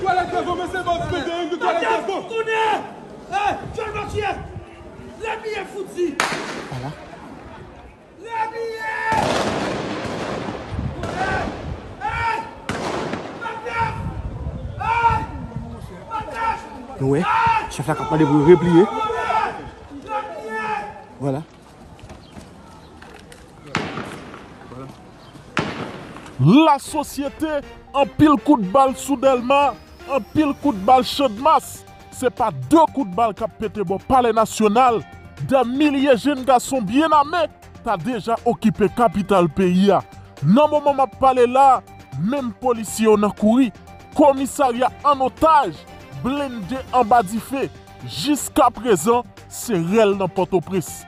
Je avant, mais c'est votre eh, tu de toilettes tu les billets foutu. Voilà. Les billets. ouais, de vous replier. Voilà. La société en pile coup de balle soudainement An pil kout bal chan de mas Se pa de kout bal kap pete bo pale nasyonal Da milye jen ga son biename Ta deja okipe kapital pe ya Nan mou mou mou pale la Mem polici yo nan kouri Komisaria an otaj Blende an badife Jiska prezan se rel nan potopris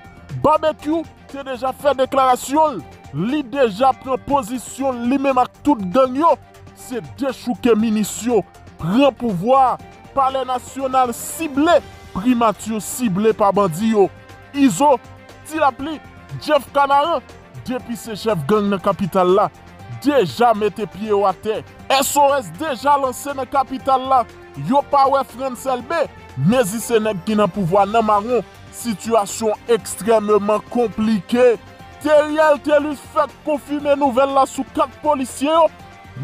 Babek yo se deja fe deklarasyon Li deja prepozisyon Li me mak tout ganyo Se dechouke minisyon Prenpouvoi, pale nasyonal sible, primatyo sible pa bandi yo. Izo, ti lapli, Jeff Kanaren, depi se chef gang nan kapital la, deja mette pie yo ate, SOS deja lanse nan kapital la, yo pa wefren selbe, mezi se nek ki nan pouvoi nan maron, sitwasyon ekstrememan komplike. Teriel telus fek konfime nouvel la sou kak policye yo,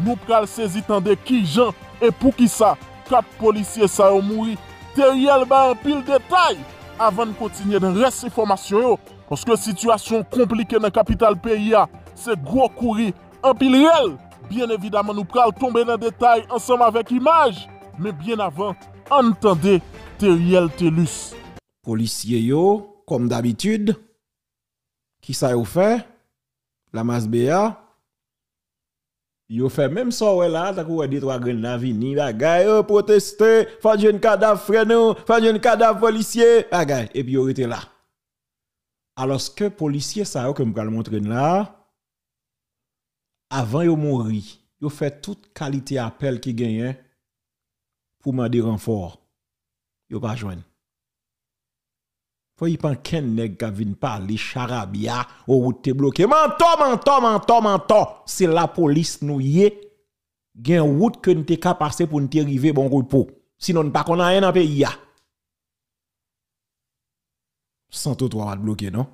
nou pral sezitande ki jan, E pou ki sa, kap polisye sa yo mouri, te riel ba an pil detay avan kontinye de res informasyon yo. Koske situasyon komplike nan kapital P.I.A. se gro kouri an pil riel. Bien evidaman nou pral tombe nan detay ansanm avek imaj. Men bien avan, antande, te riel te lus. Polisye yo, kom dabitud, ki sa yo fe, la mas beya. Yo fait même ça ouais là, t'as quoi des trois graines la vini, bagay, yo protester, faites un cadavre frère faites un cadavre policier, et puis yo était là. Alors ce que policier ça que me montrer là, avant yo mourir, yo fait toute qualité appel qui gagnait pour demander renfort. Yo pas joindre. Faut y penser qu'un nèg qui vient parler charabia ou route bloqué. Menton, menton, menton, menton. C'est la police nous y est. Gen route que t'es qu'à passer pour nous arriver bon repos. Sinon, pas qu'on a rien à pays. Sans tout, droit à bloquer, non?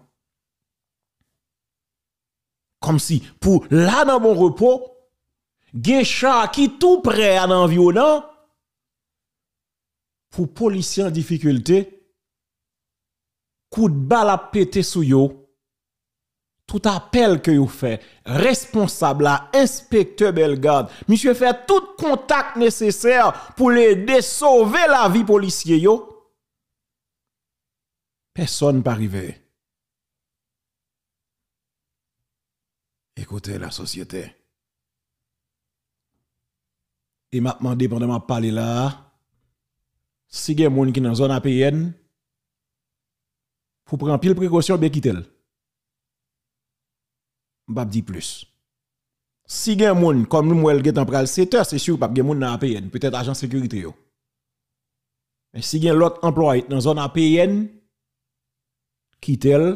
Comme si, pour là dans bon repos, gen chat qui tout prêt à l'environnement, pour policiers en difficulté, coup de balle à péter sous yo, tout appel que vous fait, responsable à inspecteur Belgarde, monsieur fait tout contact nécessaire pour l'aider sauver la vie policier yo. Personne pas arrivé. Écoutez la société. Et maintenant, dépendamment de parler là, si y a des gens qui sont dans la zone APN, faut prendre pile précaution bien quitter. M'pa dit plus. Si gen moun comme nous elle en pral 7 heures, c'est sûr pas gen moun dans APN, peut-être agent sécurité yo. Mais si gen l'autre employé dans zone APN quitter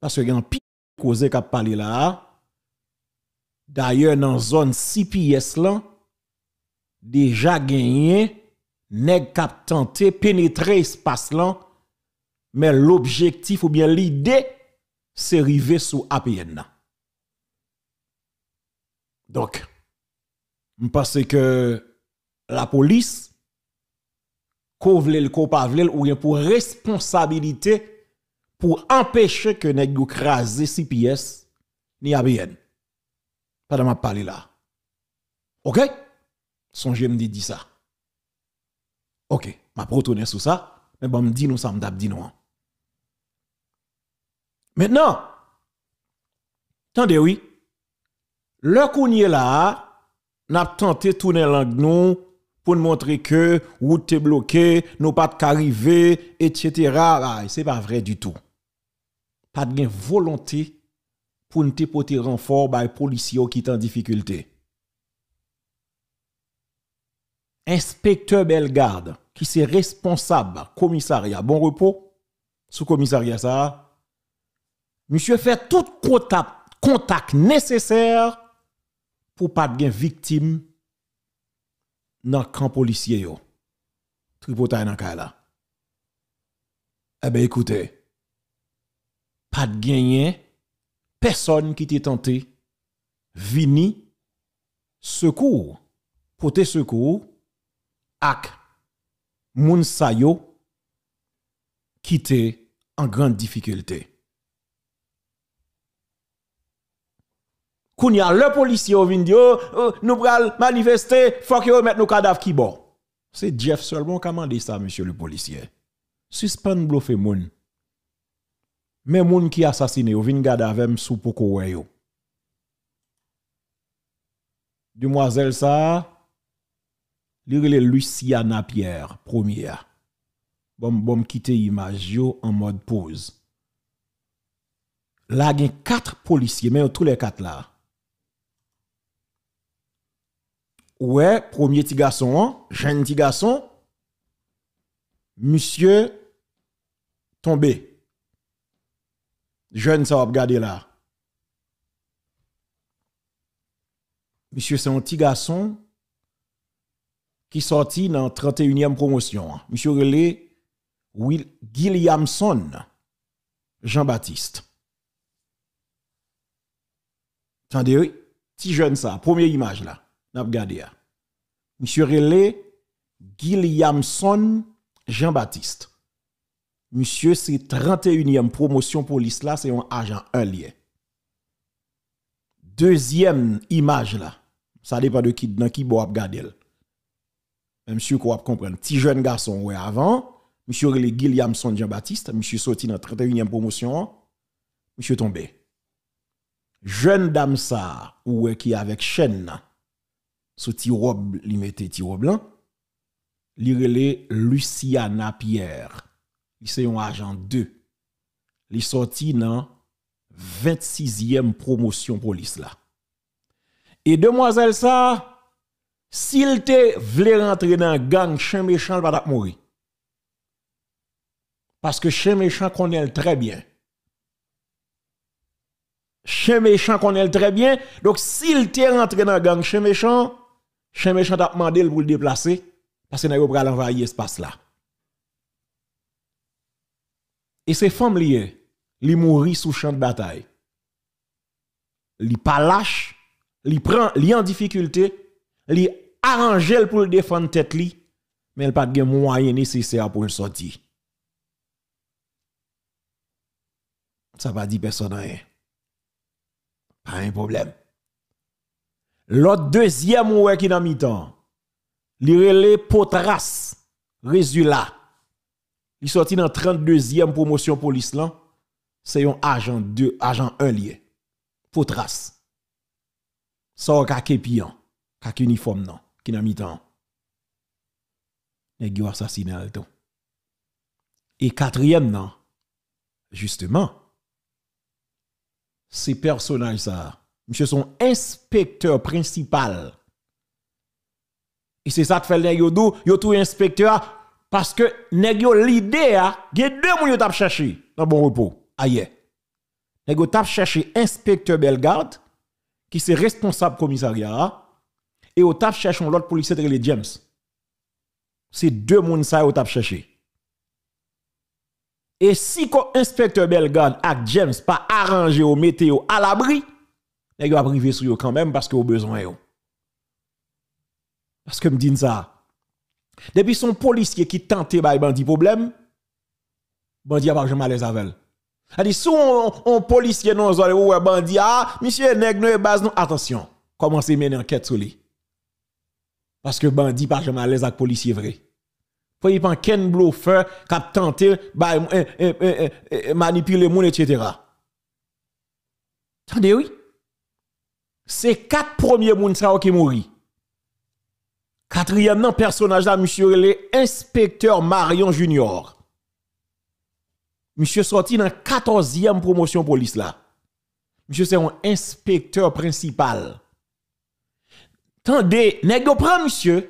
parce que gen pile cause qu'a parler là. D'ailleurs dans zone CPS là déjà gagné nèg cap tenter pénétrer espace là mais l'objectif ou bien l'idée, c'est arriver sous APN. Donc, je pense que la police, qu'on le qu'on ou pour responsabilité pour empêcher que nous crase CPS ni APN Pas de m'a parler là. OK? son me dit ça. OK, m'a retourner sur ça. Mais bon, me dit nous ça, me hein. Maintenant, attendez oui. Le kounye là, n'a tenté tourner langue nous pour nous montrer que route est bloquée, nous pas de etc. Ce ah, c'est pas vrai du tout. Pas de volonté pour nous porter renfort par les policiers qui sont en difficulté. Inspecteur Bellegarde, qui c'est responsable commissariat bon repos sous commissariat ça monsieur fait tout contact nécessaire pour pas de victime dans camp policier yo dans dans là eh ben écoutez pas de gagner personne qui t'est tenté vini secours Pour tes secours ak moun sa yo qui en grande difficulté. Quand y a le policier vient yo, euh, nous pral manifester, faut yo met nos cadavres qui bon. C'est Jeff seulement qui a demandé ça monsieur le policier. Suspend bluffer moun. Mais moun qui assassiné yo vinn garder avec sous poko yo. Demoiselle ça les Luciana Pierre, première. Bon, bon, quitter l'image en mode pause. Là, il y a quatre policiers, mais tous les quatre là. Ouais, premier petit garçon, jeune petit garçon, monsieur tombé. Jeune, ça va regarder là. Monsieur, c'est un petit garçon qui sorti dans 31e promotion. Hein. Monsieur Relé, Gilliamson, Jean-Baptiste. Attendez oui? Petit jeune ça, première image là, n'a hein. Monsieur Relé, Gilliamson, Jean-Baptiste. Monsieur, c'est 31e promotion pour l'ISLA, c'est un agent, un lien. Deuxième image là, ça dépend de qui, dans qui boit gardé monsieur qu'on va comprendre, petit jeune garçon ouais avant, monsieur les Gilliamson Jean-Baptiste, monsieur sorti dans 31e promotion, monsieur tombé. Jeune dame ça ouais qui avec chaîne petit robe il mettait petit robe blanc, Il Luciana Pierre. Il c'est un agent 2. Il sorti dans 26e promotion police là. Et demoiselle ça s'il te voulait rentrer dans la gang, chien méchant il va mourir. Parce que chien méchant connaît très bien. Chien méchant connaît très bien. Donc, s'il te rentré dans la gang, chien méchant, chien méchant t'a demandé pour le déplacer. Parce que n'a pas ce espace là. Et ces femmes là ils mourir sous champ de bataille. Li pas lâche, li prend, li en difficulté, li arranger pour le défendre tête li, mais il pas de moyen nécessaire pour le sortir. Ça va dire personne rien. Pas un problème. L'autre deuxième ouais qui dans mi-temps, li potras résultat. Il sorti dans 32e promotion police là, c'est un agent 2, agent 1 lié. Potras. Ça kepian kak uniforme nan, qui n'a mitan. temps. yo assassiné temps. Et quatrième nan, justement, ces personnages ça, monsieur son inspecteur principal. Et c'est ça que fait nèg yo inspecteur parce que nèg yo l'idée a, hein, deux moun yo tap chercher dans bon repos. Ailleurs. Nèg yo tap chercher inspecteur Belgarde qui c'est responsable commissariat et au tap cherchons l'autre policier qui les James. C'est deux personnes ça au tap cherché. Et si l'inspecteur Belgarde et James pas arrangé au météo à l'abri, ils va privé sur eux quand même parce que au besoin yo. Parce que me dit ça. Depuis son policier qui tentait bay bandi problème, bandi a pas jamais les avec. Elle dit si on, policier non zone ou bandi ah monsieur nèg nous base non attention, commencez mener enquête sur lui. Parce que bandit pas jamais à l'aise avec policier vrai. Pour y pas ken Bluffer qui a tenté manipuler manipuler manipuler les moun etc. Attendez, oui. C'est quatre premiers mouns sa qui mouri. Quatrième personnage là monsieur l'inspecteur Marion Junior. Monsieur sorti dans 14e promotion police là. Monsieur c'est un inspecteur principal. Attendez, nèg prend monsieur,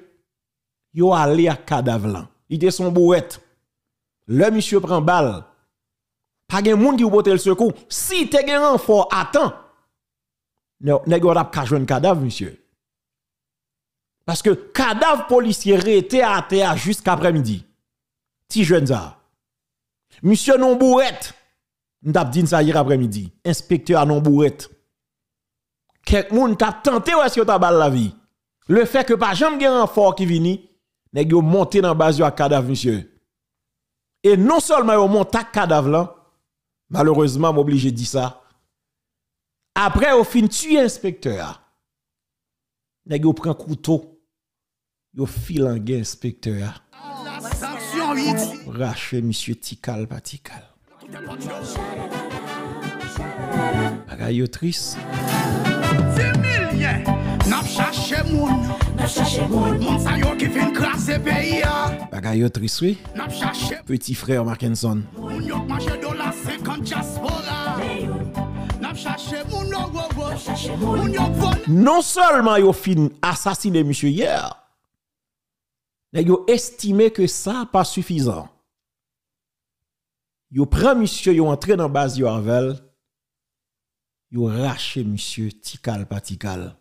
yo aller à cadavre là. Il était son bouette. Le monsieur prend balle. Pas de monde qui ou le secours. Si te gen renfort, attends. Nèg yo rap ka cadavre monsieur. Parce que cadavre policier était à terre jusqu'après midi. Ti jeune ça. Monsieur non bourrette. M'tap dit ça hier après-midi. Inspecteur non bourrette. Quelqu'un t'a tenté ou est-ce que t'a balle la vie le fait que pas jamais un fort qui vini, nèg yo monté dans base à cadavre monsieur. Et non seulement yo monté cadavre là, malheureusement m'obligé dire ça. Après au fin tuer inspecteur. Nèg pris prend couteau. Yo fil en inspecteur. Rache monsieur Tikal Patikal. Bagay triste. Nap chache moun Nap chache moun Moun sa yo ki fin krasi peyi ya Bagay yo triswe Nap chache Petit frère Markenson Moun yo do la jaspora Nap chache moun oh, oh, oh. Nap chache moun yo Non seulement yo fin assassiné monsieur hier mais yo estimé que ça pas suffisant Yo prend monsieur yo entré dans base yo avec yo rache monsieur tikal patical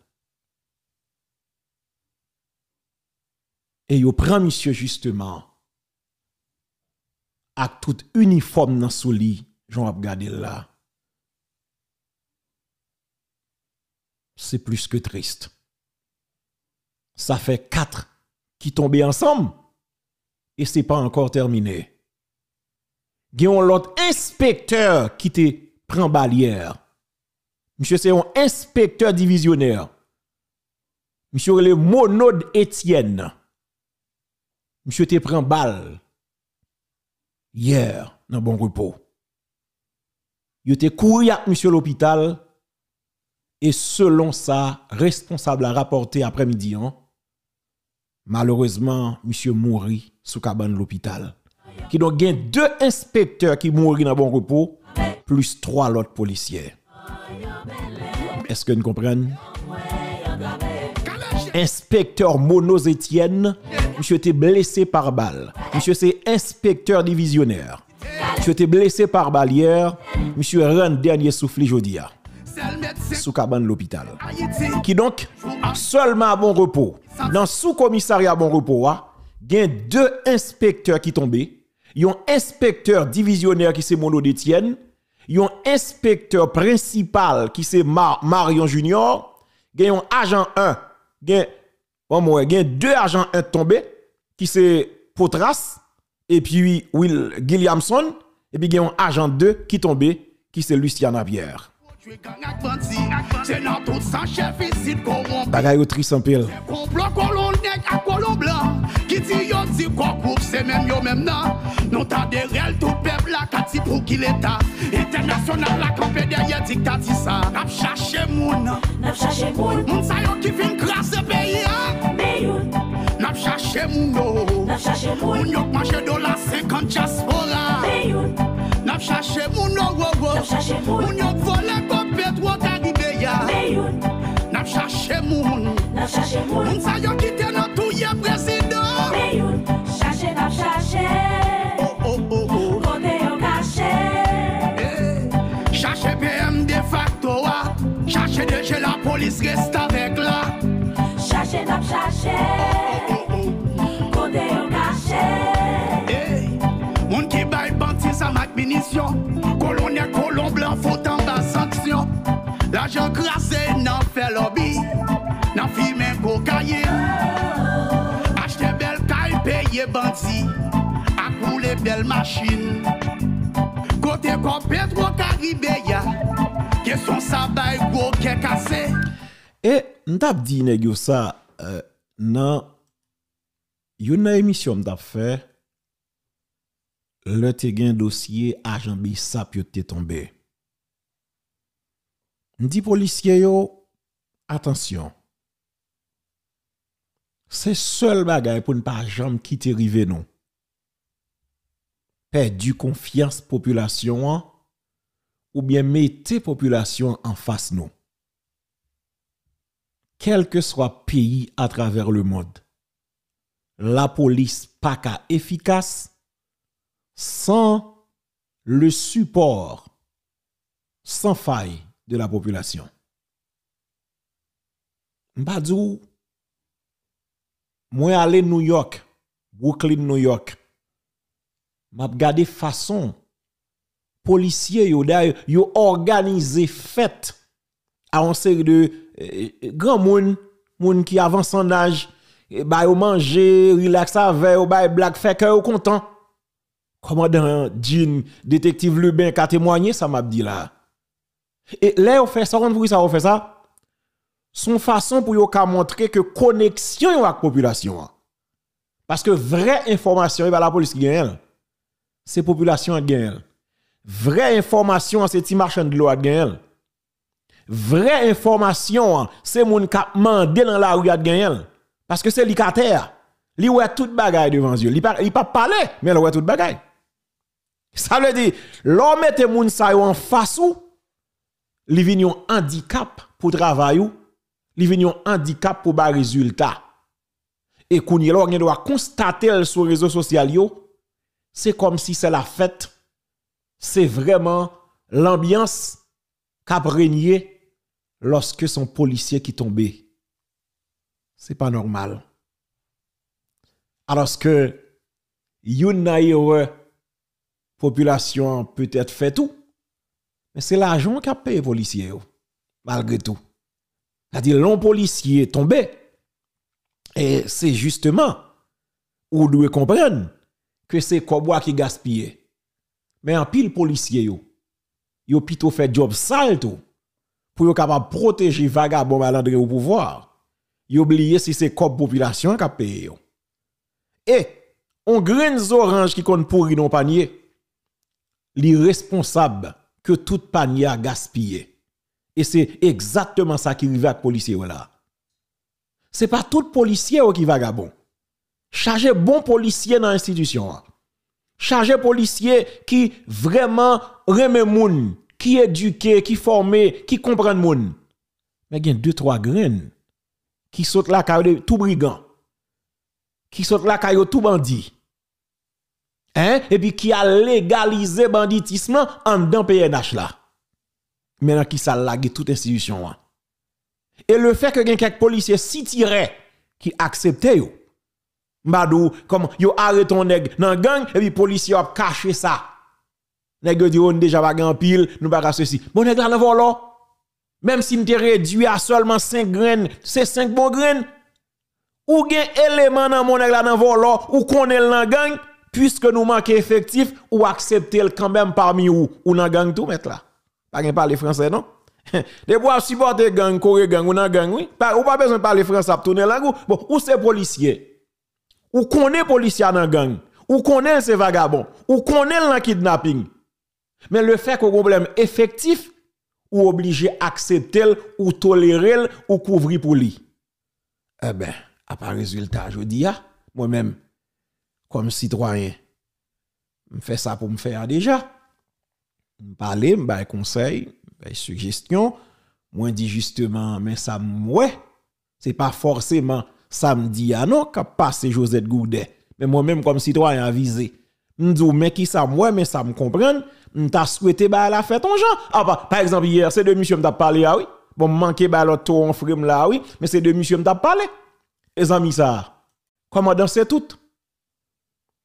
et yo prend monsieur justement à toute uniforme dans son lit j'en regarder là c'est plus que triste ça fait quatre qui tombent ensemble et c'est pas encore terminé un l'autre inspecteur qui te prend balière monsieur c'est un inspecteur divisionnaire monsieur le monode Étienne monsieur te prend balle hier dans bon repos. Il était couru à monsieur l'hôpital et selon ça, responsable à rapporté après-midi, hein, malheureusement, monsieur mourit sous cabane de l'hôpital. Qui donc a deux inspecteurs qui mourent dans bon repos, plus trois autres policiers. Est-ce que vous comprenez Inspecteur Monos Etienne monsieur était blessé par balle. Monsieur c'est inspecteur divisionnaire. Monsieur était blessé par balle hier, monsieur rend dernier souffle jeudi sous cabane l'hôpital. Qui donc seulement à bon repos. Dans sous commissariat à bon repos, hein, il y a deux inspecteurs qui tombent. Il y a inspecteur divisionnaire qui c'est Mono Détienne, il y a inspecteur principal qui c'est Marion Junior, il y a un agent 1, il Bon, moi, il y a deux agents tombés qui c'est Potras et puis Will Gilliamson et puis il y a un agent 2 qui tombé qui c'est Luciana Pierre. Bagay Sampil. trice en pile. Ti yo ti kwa kouf se menm yo menm nan Non ta derel tou peplak A ti prou ki leta Internasyon ap la kampede ya dikta ti sa Nap chache moun Nap chache moun Moun sa yo ki fin kras e beya Bayoun Nap chache moun Nap chache moun Moun yok manje do la sekant chas fora Bayoun Nap chache moun Nap oh, oh, oh. chache moun Moun yok vole kwa pet wot a di beya Bayoun Nap chache moun Nap chache moun Moun sa yo ki teno tou ye presid Che deje la polis reste avek la Chache nap chache Kote yo kache Moun ki bay banti sa mak minisyon Kolon ek kolon blan fote an ba sanksyon Lajon krasen nan fe lobi Nan fi men ko kaye Ache bel kaye peye banti Ak moun le bel maschine Kote kon pet wakari beya Et sa bay gwo ke kase. E, mtap di neg sa, e, yon le te gen dosye ajan bi sap yo te tombe. Mdi polisye yo, atensyon, se sol bagay pou npa ajan ki te rive nou. Pe du konfians ou bien mettez population en face nous. Quel que soit pays à travers le monde, la police pas efficace sans le support sans faille de la population. Mbadou, moi aller New York, Brooklyn, New York, m'a regardé façon policiers yo d'ailleurs yo organisé fête à une série de euh, grands moun moun qui avance en âge eh, ba yo manger relax avec yo ba black fait content commandant Jean détective Lubin qui a témoigné ça m'a dit là et là on fait ça on ça on fait ça son façon pour yo montrer que connexion avec la population hein. parce que vraie information eh bah, la police gagne c'est population gagne Vraie information, c'est ti marchand de l'eau à gagner. Vraie information, c'est qui kap mandé dans la rue à gagner. Parce que c'est l'icataire. Il Li a tout bagay devant Dieu. Il pas li pas, parler, mais y a tout bagay. Ça veut dire, l'homme mette moun sa en face ou, li vini un handicap pour travail ou, li un handicap pour ba résultat. Et kounye lò, gen doit constater sur les réseaux sociaux, c'est comme si c'est la fête c'est vraiment l'ambiance qu'a régné lorsque son policier qui tombait. C'est pas normal. Alors que la population peut-être fait tout, mais c'est l'argent a payé les policier, oh, malgré tout. C'est-à-dire, l'on policier est tombé. Et c'est justement où nous comprendre que c'est Kobwa qui gaspillait. Mais en pile policier yo, yo plutôt fait job sale tout pour yo capable protéger vagabond malandré au pouvoir. Yo oublié si c'est comme population qui paye Et on graines orange qui compte pourri non panier. L'irresponsable que tout panier a gaspillé. Et c'est exactement ça qui arrive avec policier là. C'est pas tout policier qui vagabond. Chargez bon policier dans l'institution. Hein chargé policier qui vraiment remet moun, qui éduqué, qui forment, qui les moun. Mais il y a deux, trois graines qui sautent la y tout brigand, qui sautent la caillou tout bandit. Hein? Et puis qui a légalisé banditisme en dans PNH là. Maintenant qui ça toute institution. Hein? Et le fait que quelques policiers s'y tiraient, qui acceptaient Mbadou, comme yo arrête ton nèg dans gang, et puis policier a caché ça. Nèg dit on déjà pas en pile, nous pas ceci. Bon nèg là dans Même si m'te réduit à seulement 5 graines, c'est 5 bon graines. Ou gen élément dans mon nèg là dans volo, ou est dans gang, puisque nous manquons effectif, ou accepter quand même parmi ou, ou dans gang tout mettre là. Pas gen parler français non? De bois supporter gang, coré gang ou dans gang oui. Pas ou pas besoin parler français pour tourner la Bon, ou c'est policier. Ou connaît policier dans gang, ou connaît ces vagabonds. ou connaît le kidnapping. Mais le fait qu'on problème effectif ou obligé accepter ou tolérer ou couvrir pour lui. Eh ben, à part résultat, je dis ah, moi-même comme citoyen, je fais ça pour me faire déjà. Je parle, je je conseils, des suggestions. Moi, je dis justement, mais ça, ouais, c'est pas forcément samedi à non qu'a passé Josette Goudet. Mais moi-même comme citoyen avisé, me dis mais qui ça moi mais ça me comprendre, m'ta souhaité bah la fête ton gens. Ah bah, par exemple hier, c'est deux monsieur m'ta parlé ah oui. Bon manqué ba l'autre en frime là ah oui, mais c'est deux monsieur m'ta parlé. Les amis ça. Comment danser tout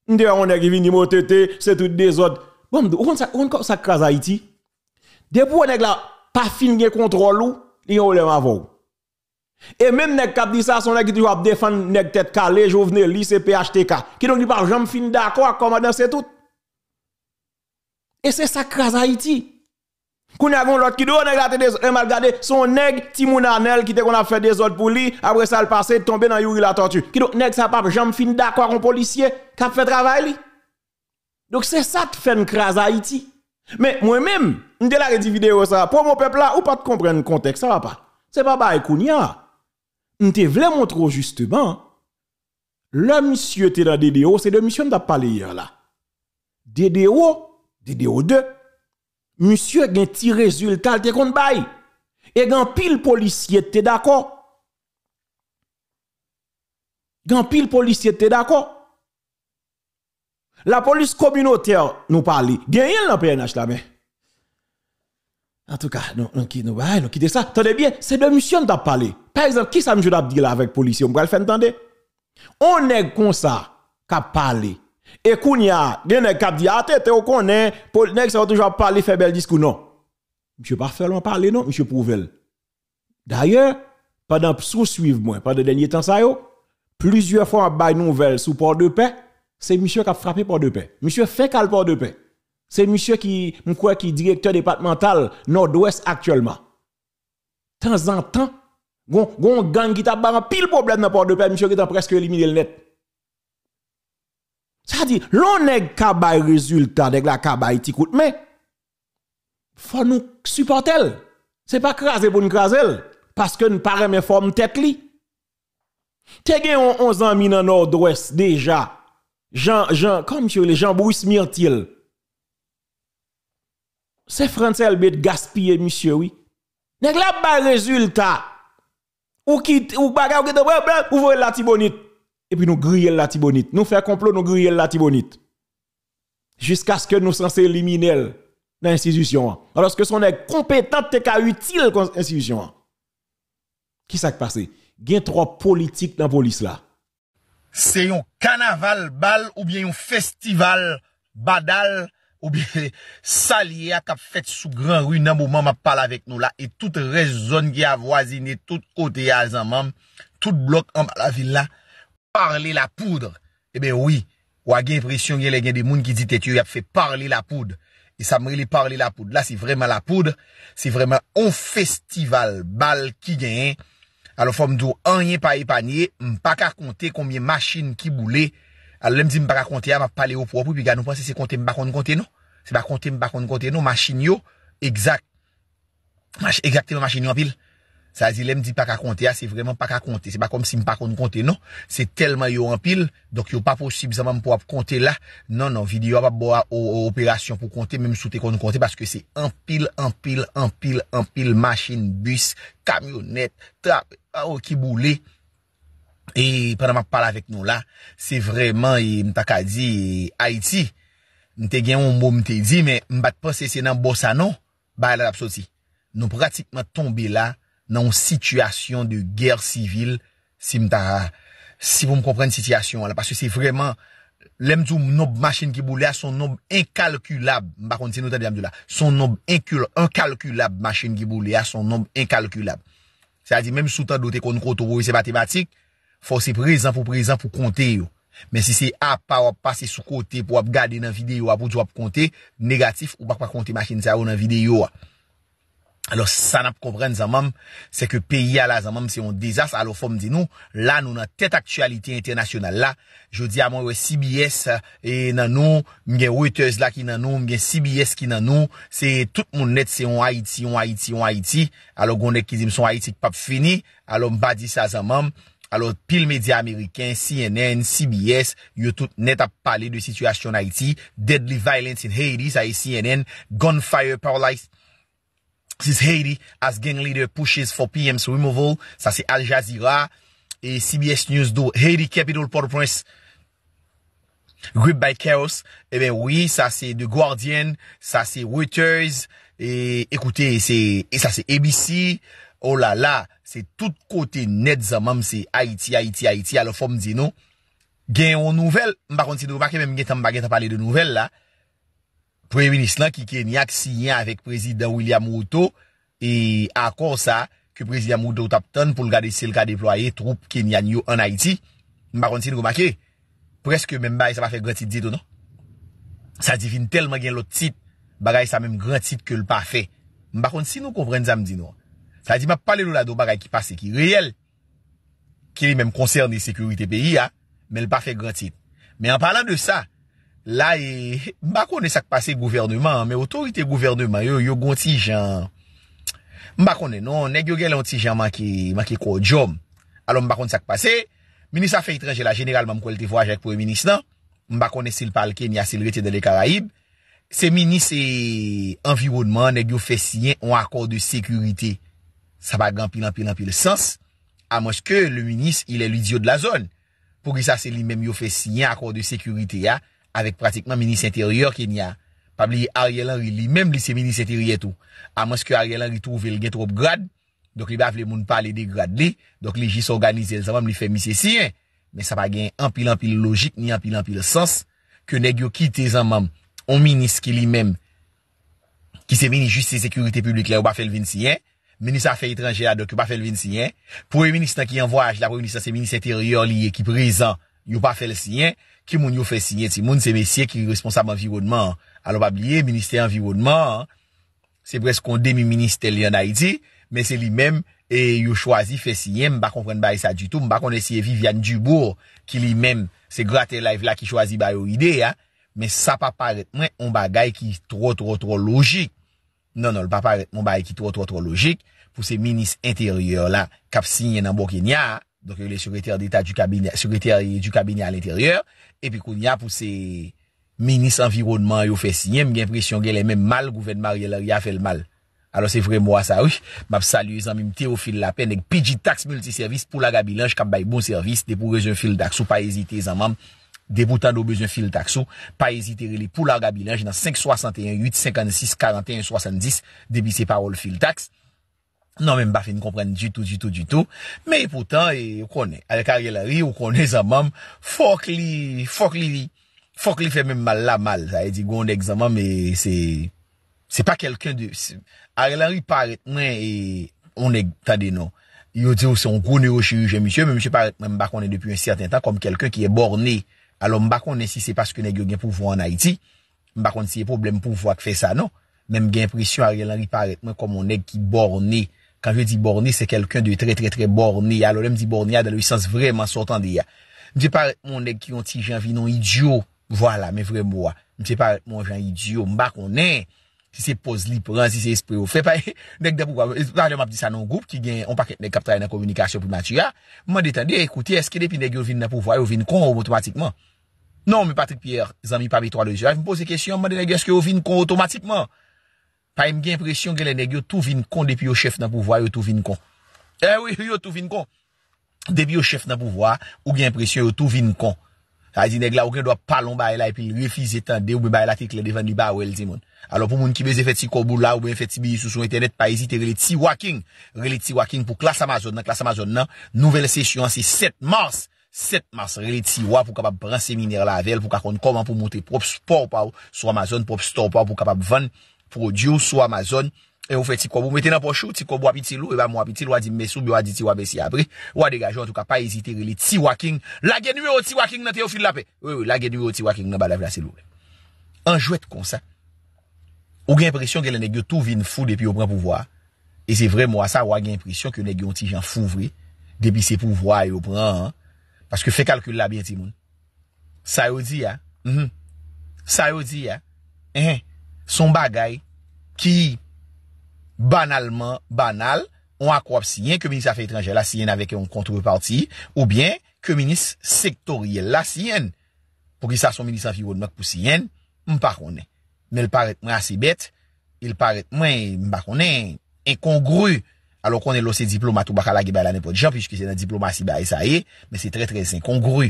Ndé on est venu motete, c'est tout des autres. Bon, on ça on ça crase Haïti. Depuis on est là pas fin de contrôle ou, li on a et même nèg kap dit ça son nèg qui toujours défendre nèg tête calé Jovenel li c'est PHTK. Qui donc dit pas j'en fin d'accord commandant c'est tout. Et c'est ça crase Haïti. on a l'autre qui do nèg la tête mal regardé son nèg Timounanel qui te qu'on a fait des autres pour lui après ça le passé tomber dans Yuri la tortue. Qui donc nèg ça pas j'en fin d'accord un policier qui fait travail li. Donc c'est ça qui fait une crase Haïti. Mais moi-même, je la vidéo ça pour mon peuple là ou pas de comprendre le contexte ça va pas. C'est pas bah kounya te voulais montrer justement, le monsieur était dans DDO, c'est de monsieur qui a parlé hier là. DDO, DDO 2, monsieur a un petit résultat, te contre bail. Et grand pile policier t'es d'accord. Grand pile policier t'es d'accord. La police communautaire nous parle. Gagné dans PNH là, mais. En tout cas, nous, nous, ça. nous, qui bien, ça nous, nous, nous, de nous, nous, par exemple, qui ça me joue dire avec policier, on va le faire entendre. On est comme ça qu'a parler. Et qu'on y a, gen nèg k'ap dit "Ah con, on connaît, nèg ça toujours parler faire bel discours non." Monsieur pas seulement parler non, monsieur Prouvel. D'ailleurs, pendant sous suivre moi, pendant dernier temps ça yo, plusieurs fois bail nouvelle sous port de paix, c'est monsieur qui a frappé port de paix. Monsieur fait qu'à port de paix. C'est monsieur qui, est qui directeur départemental nord-ouest actuellement. Temps en temps, Gon, gon gang qui t'a barré pile problème dans port de paix, monsieur qui t'a presque éliminé le net. Ça dit, l'on est kabay résultat de la cabaye ti coûte, mais faut nous supporter. C'est pas craser pour nous craser, parce que nous parlons mes formes tête li. T'es gagné 11 ans dans nord-ouest déjà. Jean, Jean, comme monsieur les Jean Bouis Myrtil. C'est Français Albert gaspillé, monsieur, oui. Nèg la ba résultat. Ou qui ou bagarre, ou ben, ou la tibonite. Et puis nous grillons la tibonite. Nous faisons complot, nous grillons la tibonite. Jusqu'à ce que nous sommes éliminés Dans l'institution. Alors que son est compétent, et qu'à utile comme l'institution. Qui s'est passé? Il y a trois politiques dans la police là. C'est un carnaval bal ou bien un festival badal Ou bi salye ak ap fet sou gran ru nan mouman ap pala vek nou la. E tout rej zon gen avwazine, tout kote a zanman, tout blok an bala vil la. Parle la poudre. E eh ben oui, wak gen impresyon gen le gen de moun ki dit eti ou ap fe parle la poudre. E sa mre li parle la poudre. La si vreman la poudre. Si vreman on festival bal ki gen. A lo fom di ou an gen pa e panye, m pa ka konte konmye maschine ki boule. Al lèm di mpa kakonte a, mpa pale yo propou, pi gwa nou panse se konte mpa konde konte nou. Se mpa konte mpa konde konte nou, machin yo, egzak, egzaktelman machin yo anpil. Sa zi lèm di mpa kakonte a, se vremen mpa kakonte, se mpa kom si mpa konde konte nou. Se telman yo anpil, donk yo pa posib zanman mpo ap konte la. Nan nan, videyo ap ap bo a operasyon pou konte, menm sou te konde konte, paske se anpil, anpil, anpil, anpil, machin, bis, kamyonet, trape, a ou ki boule, E prena ma pala vek nou la, se vreman, mta ka di, Haiti, mte gen ou mbo mte di, me bat posese nan bossa nou, ba ala la pso ti. Nou pratikman tombe la nan yon situasyon de ger sivil, si mta, si pou m komprene situasyon la, parce se vreman, lem tou mnob machin ki boule a, son nob inkalkulab, bakon ti nou ta di amdou la, son nob inkalkulab machin ki boule a, son nob inkalkulab. Se a di, menm sou tan do te kon koto pou yose matematik, Fò se prezant pou prezant pou kontè yo. Men si se ap pa wap pase sou kote pou wap gade nan videyo wap, pou djwa pou kontè, negatif ou bak pa kontè machin sa yo nan videyo wap. Alo sa nan pou kompren zanman, se ke peyi ala zanman se yon dezast, alo fò mdi nou, la nou nan tet aktualite internasyonal la. Jou di amon yon CBS nan nou, mgen waiters la ki nan nou, mgen CBS ki nan nou, se tout moun net se yon Haiti, yon Haiti, yon Haiti, alo gondek ki zim son Haiti ki pap fini, alo mba di sa zanman, Alors, pile médias américains, CNN, CBS, YouTube net à parler de situation en Haïti, deadly violence in Haiti, ça est CNN, gunfire paralyzed. This Haiti as gang leader pushes for PM's removal. Ça c'est Al Jazeera et CBS News do Haiti capital Port-au-Prince. Grip by Chaos. Eh bien oui, ça c'est The Guardian, ça c'est Reuters, et écoutez, c'est, et ça c'est ABC, Oh la la, se tout kote net zan mam se Haiti, Haiti, Haiti, alo fom di nou. Gen yon nouvel, mba konti nou bakye menm getan mba getan pale de nouvel la. Pre-minist lan ki ken yak si yen avek prezident William Oto. E akor sa, ke prezident Oto tapten pou l gade sel ka deploye troupe ken yan yo an Haiti. Mba konti nou bakye, preske menm baye sa va fe gran tit di do nou. Sa divin telman gen lot tit, bagaye sa menm gran tit ke l pa fe. Mba konti nou kovren zan mdi nou an. Sa di ma pale nou la do bagay ki pase ki reyel, ki li menm konserni sekurite peyi ya, menm pa fek gran tit. Men an palan de sa, la e, mba kone sak pase gouvernement, men otorite gouvernement, yo yo gonti jan, mba kone non, negyo gen lonti jan man ki kou jom, alon mba kone sak pase, minis a fey trengi la generalman mkou el te voajak pou e minis nan, mba kone sil palke ni asil rete dele karaib, se minis e environman, negyo fesyen, an akor de sekurite peyi, Sa pa gen anpil anpil anpil sens, amos ke le minis, il e l'idyo de la zon. Pou ki sa se li menm yo fes siyen akor de sekurite ya, avek pratikman minis interyor ki ni ya. Pabli Ariel Henry li menm li se minis interyor tou. Amos ke Ariel Henry tou vel gen trop grad, dok li bav le moun pa le degrad li, dok li jis organizel, sa manm li fe misi siyen, men sa pa gen anpil anpil logik, ni anpil anpil sens, ke neg yo kite zanman, o minis ki li menm, ki se meni jis se sekurite publik, la ou bav fel vin siyen, Ministè a fè itranjè la do ki ou pa fè lvin sinyen. Prouye ministè nan ki yon voyaj, la prouye ministè se ministè eteryon liye ki prizan, yon pa fè lsinyen, ki moun yon fè sinyen ti moun se mesye ki responsab anvironman. Alo pa blye, ministè anvironman, se brez kon demi-ministè liyan a iti, men se li men, e yon chwazi fè sinyen, mba konprenn bay sa du tout, mba konnesye Viviane Dubourg, ki li men, se gratelay vla ki chwazi bay ou ide ya, men sa pa paret mwen, mba gay ki tro tro tro logik, nan nan, pa paret mwen, mba gay ki tro tro tro logik, pou se minis interior la, kap sinye nan boke nya, doke le sureter d'Etat du kabini, sureter du kabini al interior, epi kou nya pou se minis environnement yo fe sinye, m gen presyon gen le men mal, gouven mar yel ya fel mal. Alo se vre mwa sa wè, map salye zan mimte yo fil la pen, ek pijit taks multiservis pou la gabilanj, kap bay bon servis, de pou rezyon fil taks, ou pa ezite zan mam, de pou tando bezyon fil taks, ou pa ezite rely pou la gabilanj, nan 5, 61, 8, 56, 41, 70, debi se parol fil taks, Non men mba fin kompren di tout, di tout, di tout. Men pou tan, e, ou konen, alèk a rè la ri, ou konen zanman, fok li, fok li li, fok li fè men mal la mal, e zanman, men se, se pa kelken de, a rè la ri paret, men, e, ou nek, ta de nou, yotè ou se ou konen ou chirurge, men mba konen depi un certain tan, konm kelken ki e borne, alèm mba konen si se paske nek yo gen poufou an Haiti, mba konen si e problem poufou ak fè sa nou, men gen presyon a rè la ri paret, konm nek ki borne, Kan je di borne, se kelken de tre tre tre borne ya. Lolem di borne ya, dal wisans vreman sotan de ya. Mjepal, mwen nek ki yon ti jan vi non idyo. Vwala, mwen vremo a. Mjepal, mwen jan idyo, mbak onen. Si se pose lipran, si se espre ou fe paye. Nek de pou wap, lalem ap di sa non goup ki gen, on pa ket nek kapta yon nan komunikasyon pou matu ya. Mwen detan de, ekouti, eske depi nek yo vin nan pou vwa, yo vin kon ou automatikman. Non, mwen Patrick Pierre, zan mi pabit wap, mwen pose kesyon, mwen de nek yo eske yo vin Pa im gen presyon gen le neg yo tou vin kon depi yo chef nan pouvwa, yo tou vin kon. Eh oui, yo tou vin kon. Depi yo chef nan pouvwa, ou gen presyon yo tou vin kon. A zi neg la, ou gen do ap palon ba e la epil, refiz etan de, ou be ba e la tek le devan li ba ou el zi moun. Alo pou moun ki be ze fet si kobou la, ou be fet si bi sou sou internet, pa ezite relit si wakin. Relit si wakin pou klas Amazon nan, klas Amazon nan. Nouvel sesyon se 7 mars, 7 mars, relit si wak pou kapap brans seminer lavel, pou kapap kon konman pou montre prop sport pa ou, sou Amazon, prop store pa ou, pou kapap vann. Produce ou Amazon E ou fe ti kobou Meten an po chou Ti kobou api ti lou E ba mwapi ti lou A di mesou Bi wadi ti wabe si apri Wade gajou An tou ka pa ezite Rili ti wakin Lage nwe ou ti wakin Nan te ou fil lape Ou ou Lage nwe ou ti wakin Nan balave la se lou An jwet kon sa Ou gen impresyon Gele negyo tou vin fou Depi ou pran pou vwa E se vre mwa sa Ou gen impresyon Gele negyo onti jan fouvri Depi se pou vwa E ou pran Paske fe kalkul la bin ti moun Sa ou di ya mhm. Sa ou di ya Eh mhm. eh son bagay ki banalman banal ou akwap siyen, ke menis afe etranje la siyen aveke yon kontre parti, ou bien ke menis sektorye la siyen. Pou ki sa son menis afe yon mok pou siyen, mba konen. Men l paret mwen ase bet, l paret mwen mba konen, en kongru, alo konen lo se diplomatu baka la geba la nepo dijan, pishke se nan diplomasi ba esa e, men se tre tre se kongru.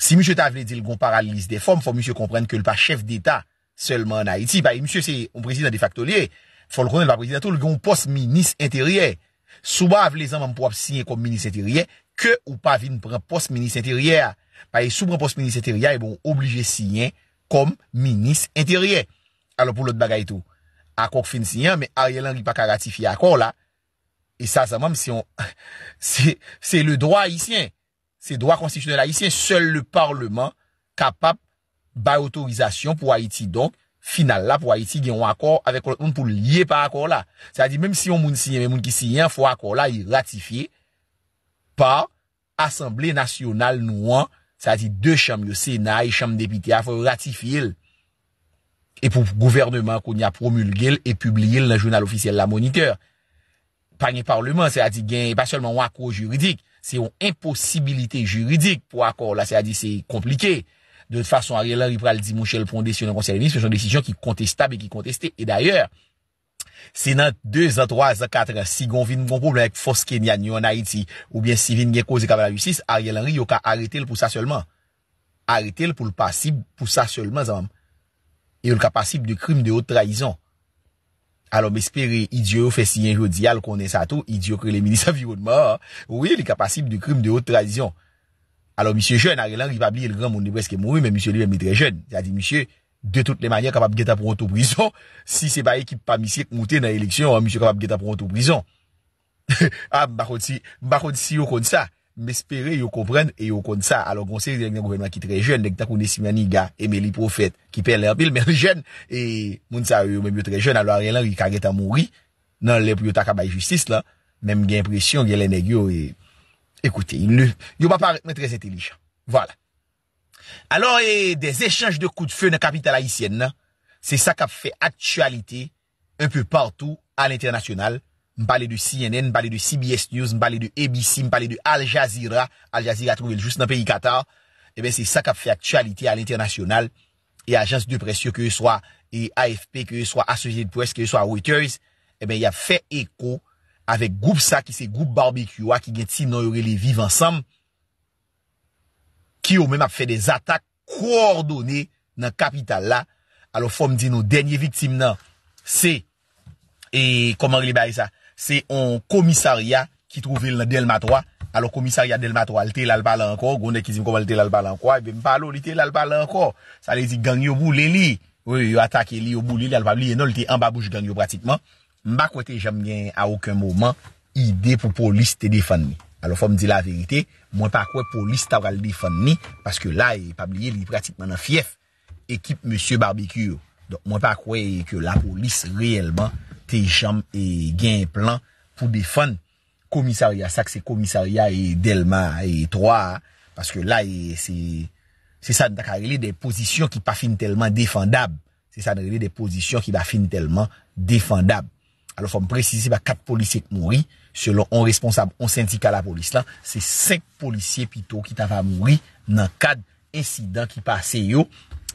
Si msye ta vene dil gon paralize de fom, fò msye komprende ke l pa chef d'eta Sèlman en Haïti. Baye, msye, se yon prezident de facto liye, fol konen pa prezident tout, yon post-minis intériè. Souba avle zan mam pou ap sinye kom minis intériè ke ou pa vin pran post-minis intériè. Baye, soubran post-minis intériè, yon pou ap oblige sinye kom minis intériè. Alò pou lòt bagay tou. Akor fin sinye, me a rielan li pa ka ratifi akor la. E sa zan mam, se yon, se le droit haïtien, se droit konstitutionel haïtien, se lè parlement kapap Bay otorizasyon pou Haiti donk, final la pou Haiti gen wakor avek kon lout moun pou liye pa wakor la. Sa di menm si yon moun siye menm moun ki siye yon, fou wakor la yi ratifiye pa Assemblé Nationale Nouan. Sa di de chanm yo Senay, chanm depite a, fou ratifiye el. E pou gouvernement kon ya promulge el e publiye el nan jounal ofisyel la moniteur. Pa nye parleman, sa di gen, pa solman wakor juridik, se yon imposibilite juridik pou wakor la, sa di se komplike. De fason, Ariel Henry pral di Mouchel Pondé si yon konselenisme, se yon desisyon ki kontesta, be ki konteste. E d'ayor, se nan 2003-2004, si gon vin konpoblèk foske nyan yon Haiti, ou bien si vin gen koze kabala yusis, Ariel Henry yon ka arete l pou sa solman. Arete l pou l pasib pou sa solman, zanman. Yon ka pasib de krim de ou traizon. Alon, bespere, idyo fesiyen jodi al kondensato, idyo kre le milisa virounman. Ouye, yon ka pasib de krim de ou traizon. alo misye jen, a re lan ripabli el gran moun de brest ke mouni, men misye li men mi tre jen, ya di misye, de tout le manye kapab geta prontou prison, si se ba ekip pa misye k mouten nan eleksyon, a misye kapab geta prontou prison. Ah, a, bakot si, bakot si yo kon sa, me spere yo komprenn e yo kon sa, alo konser yon gwenman ki tre jen, dekta kounesimanyi ga, emeli profet, ki pen lèpil men jen, e moun sa yo men mi yo tre jen, alo a re lan ripabli ke mouni, nan lèpil yo takabay justice la, men mi gen presyon gen lèpil yo Ekoute, yon pa pare mè trèz intelijan. Voilà. Alors, des echanges de coup de feu na kapital haïtienne, se sa kap fè aktualité un peu partout an international. Mpale de CNN, mpale de CBS News, mpale de ABC, mpale de Al Jazeera. Al Jazeera a trouvé l'jous nan peyi Qatar. Eben, eh se sa kap fè aktualité an international. E agens de presse, yo ke yo soa AFP, ke yo soa Associated Press, ke yo soa Reuters. Eben, yon fè ekou. avèk goup sa ki se goup barbekywa ki gen ti nou yore li viv ansam, ki yo mèm ap fè des atak koordone nan kapital la, alò fòm di nou denye viktim nan, se, e koman li bay sa, se yon komisaria ki trouvel nan Delmatwa, alò komisaria Delmatwa, lte lalbala anko, gounè kizim koman lte lalbala anko, e bèm palo lite lalbala anko, sa lè zi gangyo bou lè li, wè yon atak lè yon bou lè lalbala, lè yon e lè yon lè yon lè yon lè yon lè yon lè yon lè yon lè yon lè yon l Mba kwe te jem gen a oken mouman ide pou polis te defan mi. Alo fwa mdi la verite, mwen pa kwe polis ta wale defan mi, paske la e pabliye li pratikman an fief ekip monsie barbekur. Don mwen pa kwe ke la polis reyelman te jem e gen plan pou defan komisariya sa, se komisariya e delman e troa, paske la e se sa nan karele de posisyon ki pa fin telman defandab. Se sa nan karele de posisyon ki pa fin telman defandab. alo fòm prezisi se pa 4 polisye k mouri, selon on responsable, on syndika la polis la, se 5 polisye pito ki ta va mouri nan 4 insidans ki pa se yo,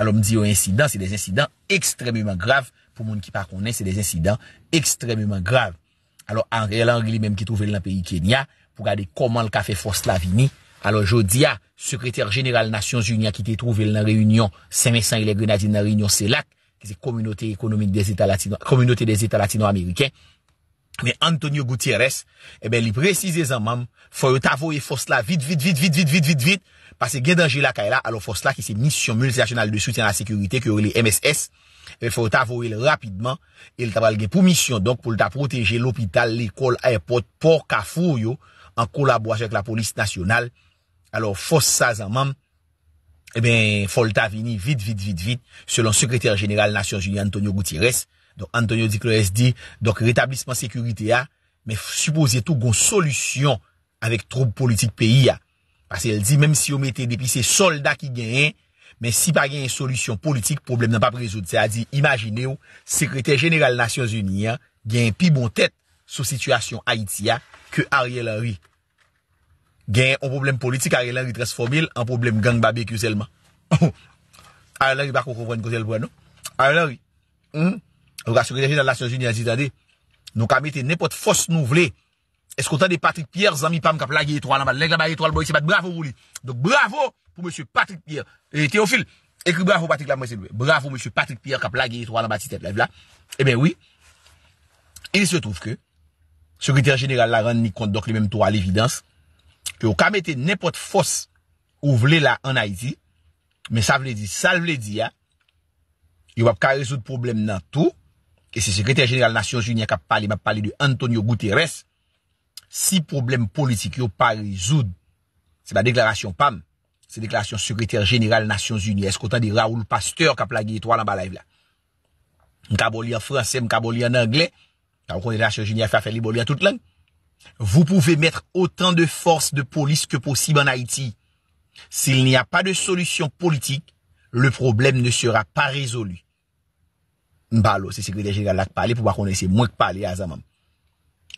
alo m di yo insidans, se des insidans ekstremement grave, pou moun ki pa konen, se des insidans ekstremement grave, alo an real angli menm ki touvel nan peyi Kenya, pou gade koman l kafe fos la vini, alo jodi a, sekreter general Nasyons Union ki te touvel nan reyunyon, se me san yle grenadine nan reyunyon se lak, zi komunote ekonomi de zita latino-ameriken. Men Antonio Gutierrez, e eh ben li prezize zanman, fò yo t'avouye fòs la, vit, vit, vit, vit, vit, vit, vit, pase gen danje la ka e la, alò fòs la ki se mission multirasyonal de soutien la sekurite, ki yo li MSS, eh, fò yo t'avouye lè rapidman, e lè tabal gen pou mission, donk pou lè t'aproteje l'opital, l'ekol, airport, port, kafou yo, an kolabwa jèk la polis nasyonal. Alò fòs sa zanman, E ben, folta vini vit, vit, vit, vit, selon sekretèr général Nations Unie Antonio Gutierrez. Antonio Gutierrez di, donc rétablissement sécurité a, mais supposé tout gon solution avec trouble politique pays a. Parce qu'elle dit, même si on mette depuis ces soldats qui gagne, mais si pas gagne solution politique, problème n'en pas présout. C'est-à-dire, imaginez-vous, sekretèr général Nations Unie a, gagne pi bon tête sous situation Haïti a, que Ariel Henry. genye ou problem politik a gen lèng li tres formil, an problem genn babè kyo selman. A lèng li bako kou konwen kou selman nou. A lèng li, mwen la sèkri terjen la sèkri terjen lèng li a zidade, nou kamite nèpot fos nou vle, eskoutan de Patrick Pierre, zan mi pam kap la gen yé trò ananman, lèng la bar yé trò ananman, se bat bravo mouni, donc bravo pou mè sèkri Patrick Pierre, eté o fil, ekri bravo Patrick lèng mwen se lèvè, bravo mè sèkri Patrick Pierre, kap la gen yé trò ananman, se bat la gen yé Yo ka mette nepot fos ou vle la an Haiti, men sa vle di, sa vle di ya, yo wap ka rezoud problem nan tou, e se sekretèr jeneral Nasyon Jounia ka pali, wap pali di Antonio Guterres, si problem politik yo pa rezoud, se ba deklarasyon pam, se deklarasyon sekretèr jeneral Nasyon Jounia, eskotan di Raoul Pasteur ka plagi etwa nan balay vla. Mka boli an Fransè, mka boli an Anglè, mka boli an Fransè, mka boli an Anglè, Vous pouvez mettre autant de force de police que possible en Haïti. S'il n'y a pas de solution politique, le problème ne sera pas résolu. M'parlo, c'est ce que j'ai déjà l'a te parler, pou m'a connaissé, m'a te parler, a z'a m'en.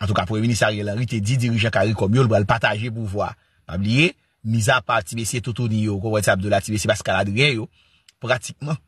En tout cas, pou y vini s'arriè l'enri, te di dirigeant kari komyo, l'bra l'patage pou vwa. M'abliye, m'isa pa tibésse toutouni yo, kou vwè t'abdoula tibésse Pascal Adrien yo, pratikman,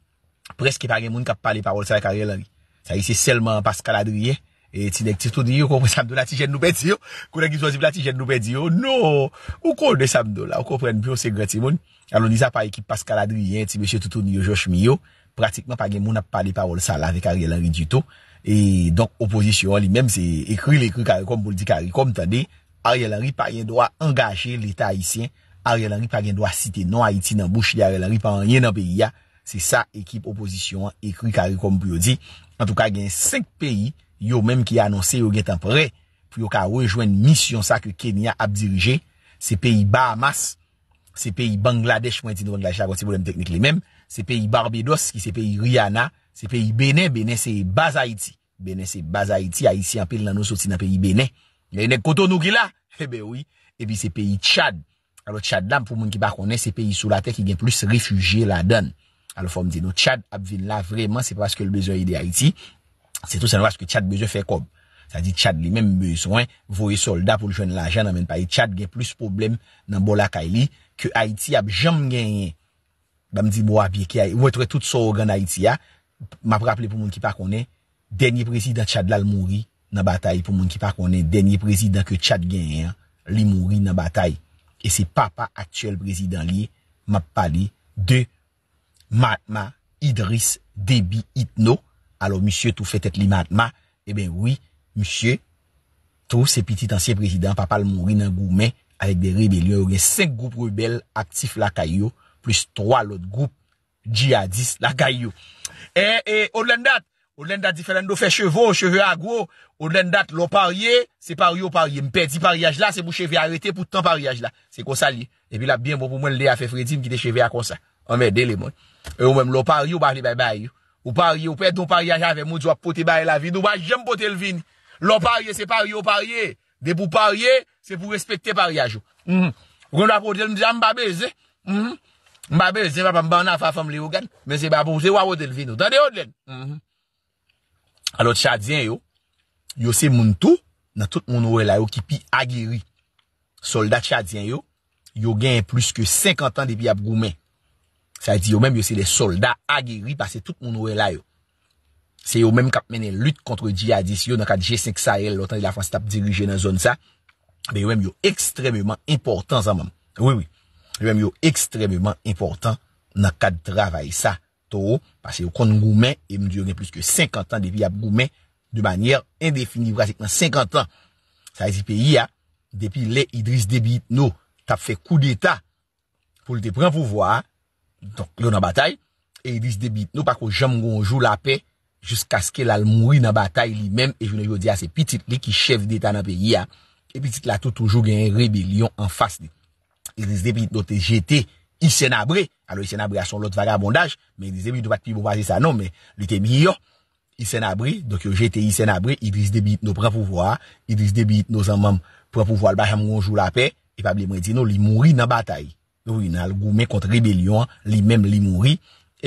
preske pari moun kap pale parol sa kari l'enri. Sa yi se selman Pascal Adrien yo, E ti dek ti soudi yo konpren samdou la ti jen nou bè di yo Konen ki souzib la ti jen nou bè di yo Non, ou kon de samdou la Ou konpren biyo segre ti moun Anon nisa pa ekip Pascal Adrien Ti mèche toutouni yo Josh Miyo Pratikman pa gen moun ap pale parol sa la Vèk a rielanri dito E donk oposisyon li menm se ekri lèkri karikom Bol di karikom tande A rielanri pa gen doa angaje l'Etat Haitien A rielanri pa gen doa site nan Haiti nan Bush Li a rielanri pa anye nan peyi ya Se sa ekip oposisyon ekri karikom Bol di An tou Yo mèm ki anonsè yo gen temprè, pou yo ka wèjwen misyon sa ke Kenya ap dirije, se peyi Bahamas, se peyi Bangladesh, mwen ti nou anglajè a gòti bòlèm teknik lè mèm, se peyi Barbados, ki se peyi Riyana, se peyi Benè, Benè se baz Haïti, Benè se baz Haïti, Haïti anpèl nan nou soti nan peyi Benè, yè yè nèk koto nou ki la, e bè wè, e pi se peyi Tchad, alò Tchad dam pou moun ki pa konè, se peyi sou la tèk, yè gen plus refugie la dan, alò fòm di nou Tch Sè tou sè nou aske Tchad bezo fè kob. Sè di Tchad li menm bezoen, voye soldat pou l'jwen la jè nan menn paye. Tchad gen plus problem nan bolakay li ke Haiti ap jom genyen dam di bo ap ye ki ay. Ou etre tout so gan Haiti ya. Map rappele pou moun ki pa konen, denye prezident Tchad lal mouri nan batay. Pou moun ki pa konen, denye prezident ke Tchad genyen li mouri nan batay. E se papa atyel prezident li map pale de Matma Idris Debi Itno alo misye tou fè tèt li matma, e eh ben oui, misye, tou se pitit ansye prezident, papal mounri nan gounmen, avek de rebelion, ou gen 5 goup rebel aktif la kayo, plus 3 lout goup jihadist la kayo. E, e, ou den dat, ou den dat di fè lendo fè chevo, cheve agwo, ou den dat loparye, se paryo parye, mpè di paryaj la, se mou cheve arete pou tan paryaj la, se konsa li, epi la bien bon pou mwen le a fè fredi, mkite cheve a konsa, an mè de le moun, e ou mè m loparyo, baje li Ou parye ou ped nou parye aje ave moun zwa pote barye la vin ou ba jem pote l vin. Lou parye se parye ou parye. De pou parye, se pou respekte parye ajo. Goun mhm. la pote l mizan ah, mba beze. Mhm. Mba beze, mba mba mba mna fa fom le ou gan. Men se mba pou ze wawote l vin ou. Tande wote len. Mhm. Alo tchadien yo, yo se moun tou nan tout moun ouwe la yo ki pi ageri. Soldat tchadien yo, yo gen plus ke 50 an depi ap goumen. Sa di yo menm yo se de soldat ageri pase tout moun wè la yo. Se yo menm kap mènen lüt kontre di adisyon nan ka di jesek sa el lotan di la fwans tap dirije nan zon sa, be yo menm yo ekstremèman important zanman. Oui, oui. Yo menm yo ekstremèman important nan ka travay sa toho pase yo kon ngoumen e mdurè plus ke 50 an depi ap ngoumen de manyer indèfini vrasikman 50 an. Sa di peyi ya, depi lè idris debi it nou tap fè kou d'eta pou lè te pren vouvoar Donk lyo nan batay, e yi dis de bit nou pa ko jam gounjou la pe Jusk aske lal mwri nan batay li menm, e jounen yo di ase pitit li ki chev deta nan pe Ya, e pitit la tou toujou gen rebelyon an fas li E dis de bit nou te jete, isen abre, alo isen abre ason lot vagabondaj Men dis de bit nou pat pi bo waze sa nou, men li te mi yo Isen abre, donk yo jete isen abre, i dis de bit nou pran pouvoa I dis de bit nou san mam pran pouvoa lba jam gounjou la pe E pa ble mwen di nou li mwri nan batay Ou yon al gou men kont rebelyon, li menm li mouri.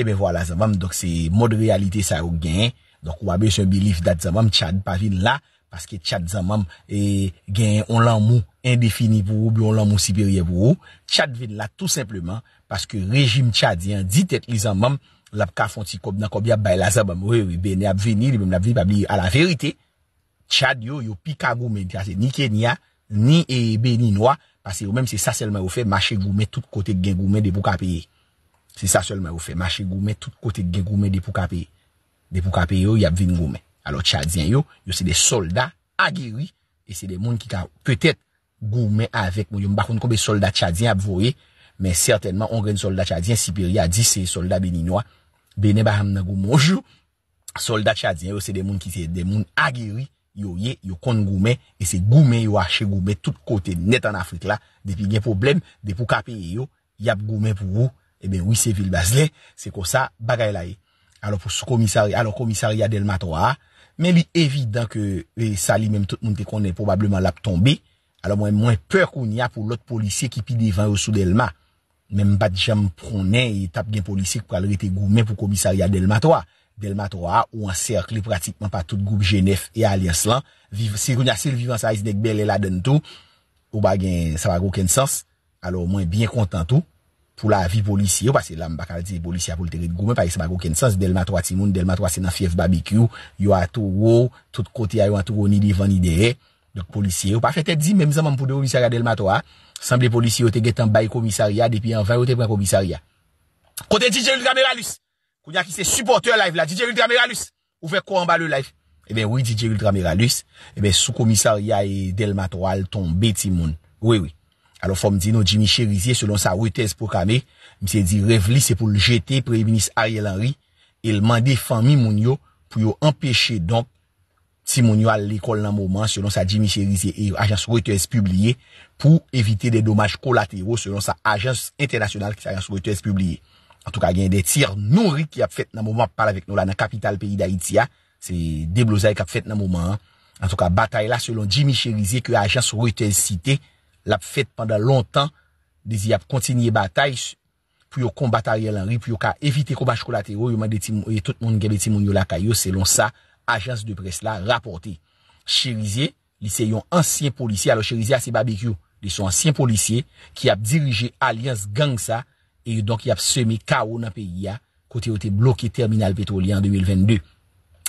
Ebe voilà zanman, dok se mode realite sa yo gen. Dok wabes yon belief dat zanman, Tchad pa vin la. Paske Tchad zanman e, gen onlan mou indefinit pou ou, bi onlan mou siberye pou ou. Tchad vin la tout simplement, paske rejim Tchad yon dit et li zanman, lapka fonti kob nan kob yap bay la zanman. Ou e, be ne ap vini, li bem nap vini pa bi a la verite. Tchad yo, yo pika gou men kase ni Kenya, ni Ebeni Nwa. Pase yo menm se sa selmen yo fe mache goumen tout kote gen goumen depo kapeye. Se sa selmen yo fe mache goumen tout kote gen goumen depo kapeye. Depo kapeye yo, yab vin goumen. Alo tchadien yo, yo se de solda ageri. E se de moun ki ka pwetet goumen avek. Yo mbakoun konbe solda tchadien apvore. Men certainman ongen solda tchadien siperi a di se solda beninwa. Benen ba hamna goumoujou. Solda tchadien yo se de moun ki se de moun ageri. Yo ye, yo kon goumen, e se goumen yo a che goumen, tout kote net an Afrik la, depi gen problem, depi pou kapeye yo, yap goumen pou vou, e ben wise vil bazle, se ko sa bagay la e. Alo pou sou komisari, alo komisari ya del matwa, men li evidant ke e, sali menm tout moun te konen, probableman lap tombe, alo mwen mwen peur koun ya pou lot polisye ki pi devan yo sou del matwa, menm bat jam pronen, e tap gen polisye pou kal rete goumen pou komisari ya del matwa. Delmatoa ou an serkle pratikman pa tout Goub Genèf e alens lan Si gounasil vivans a isdek bel el aden tou Ou bagen sa bag ouken sans Alo ou mwen bin kontant tou Pou la vi polisye ou pasi La m bakal di polisye apol terit goumen Pari sa bag ouken sans Delmatoa ti moun, Delmatoa se nan fief babikyou Yo a tou wou, tout kote a yo an tou woun Ni divan ni dere Dok polisye ou pa fete di Mem zan m pou de komisarya Delmatoa Samb de polisye ou te get an bay komisarya Depi an vay ou te pre komisarya Kote di jèl game valus Kounya ki se supporter live la, DJ Uldra Meralus, ou fe kwa anba le live? E ben oui DJ Uldra Meralus, e eh ben sou komisariya e Del Matroal tombe ti moun. Oui, oui. Alo fòm di nou Jimmy Cherizier selon sa routez prokame, mi se di revli se pou l'jete pre-ministre Ariel Henry, el mande fami moun yo pou yo empèche don ti moun yo al l'ekol nan mouman selon sa Jimmy Cherizier e agens routez publiye pou evite de domaj kolatero selon sa agens internasyonal ki sa agens routez publiye. An tou ka gen de tir nouri ki ap fèt nan mouman ap pale avèk nou la nan kapital peyi d'Aitia. Se deblozay ki ap fèt nan mouman an. An tou ka batay la selon Jimmy Chirizé ki agens Rotez Cité l ap fèt pandan lontan. Dezi ap kontinye batay pou yo kombatarye lanri pou yo ka evite koubache kolatero. Yo man de timon, yo tout moun gen de timon yo la kayo selon sa agens de pres la rapote. Chirizé li se yon ansyen polisye. Alo Chirizé a se babek yo. Li se yon ansyen polisye ki ap dirije alians gang sa. E yon don ki ap seme ka ou nan peyi ya kote yon te blokye terminal petrolye an 2022.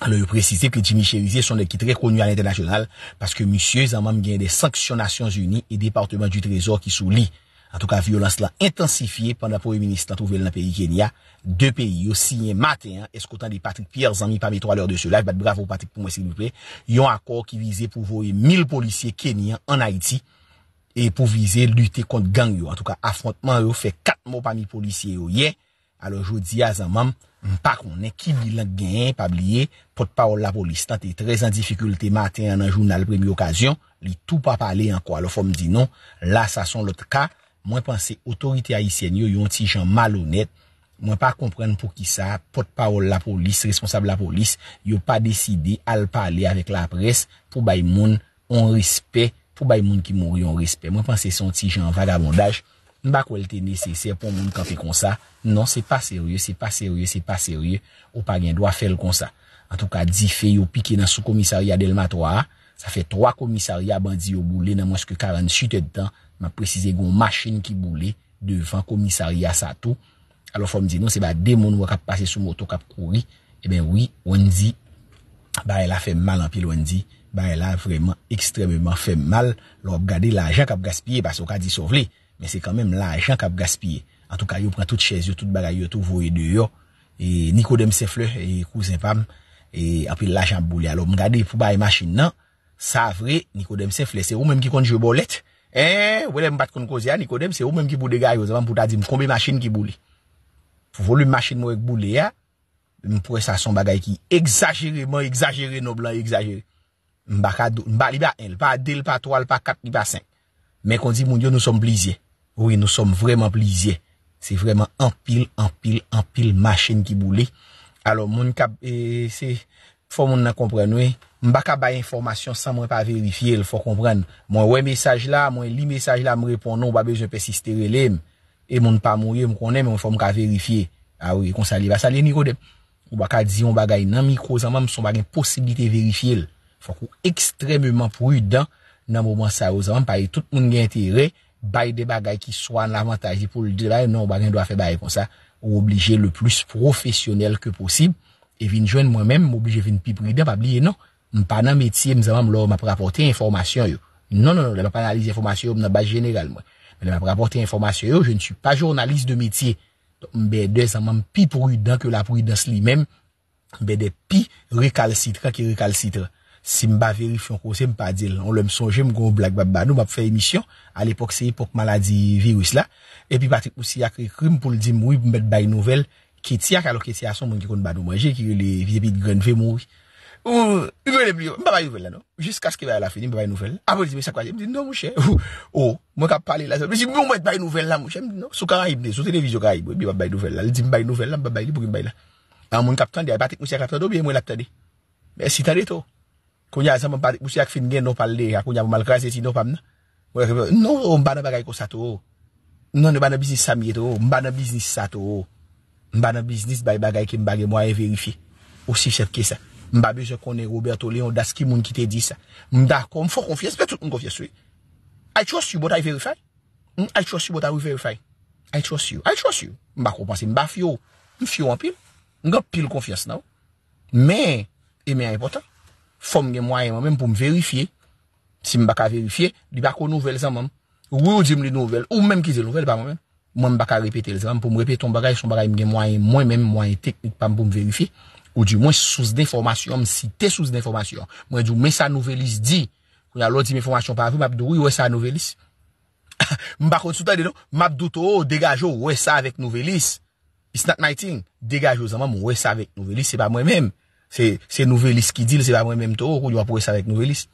An lò yon prezise ke Jimmy Cherizier son ekite rekonu an internasyonal paske M. Zamam genye de Sanksyonasyon Zuni e Departement du Trezor ki sou li. An tou ka, violans lan intensifiye pandan pou yon ministan trouvel nan peyi kenya. De peyi, yon si yon maten, eskotan de Patrick Pierre Zamy, pamitou alor de sou la, bat bravo Patrick pou mwen si loupé, yon akor ki vize pou vowe 1000 policye kenyan an Haiti e pou vize lute kont gang yo, an tou ka affrontman yo, fe kat mou pa mi polisye yo ye, alo jo di a zan mam, m pa konen ki vilan gen, pa bliye, pot pa ou la polis, tan te trez an difikulte, mater an an jounal premye okasyon, li tou pa pale an kwa, alo fom di non, la sa son lote ka, mwen panse otorite a isen yo, yo yon ti jan mal honet, mwen pa kompren pou ki sa, pot pa ou la polis, responsable la polis, yo pa deside al pale avek la pres, pou bay moun, on rispe, pou bay moun ki moun yon respect. Mwen panse son ti jan vagabondaj, mba kou elte neseser pou moun kan fe kon sa, non se pa serye, se pa serye, se pa serye, ou pa gen do a fel kon sa. An tou ka, di fe yon pike nan sou komisariya del matoa, sa fe 3 komisariya bandi yon boule nan mweske 48 etan, mwa prezise goun machin ki boule, devan komisariya sa tou. Alo fòm di, non se ba de moun wak ap pase sou moto kap kouri, e ben wè, wèndi, ba el a fe mal anpil wèndi, ba e la vremen ekstrememen fe mal, lor gade la ajan kap gaspye, pas ou ka di sou vle, men se kamen la ajan kap gaspye, an tou ka yo pran tout chèz yo, tout bagay yo, tout vwe de yo, e Nikodem se fle, e kou zin pam, e apil la ajan boule, alo m gade pou baye masin nan, sa vre Nikodem se fle, se ou menm ki konjou bolet, e wele m pat konkouze ya Nikodem, se ou menm ki boule gayo, zaman pou ta di m konbe masin ki boule, pou vwe lume masin mwenk boule ya, m pou e sa son bagay ki exagereman, Mba li ba el, pa del, pa toal, pa kat, li ba senk Men kon di moun diyo nou som blizye Ouye nou som vreman blizye Se vreman anpil, anpil, anpil Machen ki boule Alon moun kap e, Fon moun nan kompren we Mba kap baye informasyon san mwen pa verifiye Fon kompren mwen we mesaj la Mwen li mesaj la mwen repon nou Mwen pa moun mwen konen Fon mwen ka verifiye ah Ouye konsa li ba sali ni kode Mba kap diyon bagay nan mikro zanman Mwen son bagay posibilite verifiye el Fwa kou ekstrememan prudan nan mouman sa yo. Zaman paye tout moun gen intere, baye de bagay ki swan l'avantaj. Di pou l'de baye, nan mou bagay an do a fe baye kon sa. Ou oblije le plus profesyonel ke posib. E vin jwen mwen men, mou oblije vin pi prudan. Pa bliye nan, m pa nan metye, m zaman m lor m ap raporte informasyon yo. Non, non, non, nan ap analize informasyon yo, m nan baye genegal mwen. Men m ap raporte informasyon yo, je n su pa jurnalist de metye. Mbe de zaman pi prudan ke la prudans li men. Mbe de pi rekalcitra ki rekalcitra. si mba verifyon kose mba di l, on lèm sonje mgon blag bab banou, mba pou fè emisyon, al epok se epok maladi virus la, epi patik mousi akri krim pou l di moui, pou mbed bay nouvel, keti ak, alok keti ason mwen ki kon banou manje, ki lè vide bit grenve moui, ou, mba bay nouvel la nou, jiska skive la fin, mba bay nouvel, apou non, l di mwen sakwaje, mdi nou mouche, ou, mwen kap pale la, mwen si mwen mwet bay nouvel la mouche, mdi nou, sou karan ibne, sou tene vizyo karan ibwe, mwen mwet bay Koun ya asan mwen pati, mwen si ak fin gen nou pal de, akoun ya mwen mal grazi eti nou pal mnen. Non, mwen bana bagay kon sa to. Non, mwen bana biznis sa miye to. Mwen bana biznis sa to. Mwen bana biznis bay bagay ke mwane verifi. Osi chef ke sa. Mwen ba bejou konen Roberto Leon, das ki mwen kite di sa. Mwen da kon, mwen fon konfiyas, mwen konfiyas we. I trust you, but I verify. Hmm, I trust you, but I will verify. I trust you, I trust you. Mwen ba konpansi, mwen ba fiyo, mwen fiyo an pil. Mwen gan pil konfiyas nou. Men, e men an e pota Fom gen mwen men pou m verifiye. Si m baka verifiye, li bako nouvel zan men. Ou m men ki ze nouvel, ba m men. Mwen baka repete. M pou m repete ton bagay, son bagay gen mwen men, mwen teknik pa m pou m verifiye. Ou di mwen sous den formasyon, m site sous den formasyon. Mwen di ou mesa nouvelis di. Kou ya lodi men formasyon pa avi, m ap do ou yi wesa nouvelis. M bako tsuta di nou, m ap do to ou oh, degajo wesa vek nouvelis. It's not my thing. Degajo zan men m wesa vek nouvelis, se ba mwen men. Se nouvelis ki dil, se ba mwen menm to, kou yon apoure sa vek nouvelis.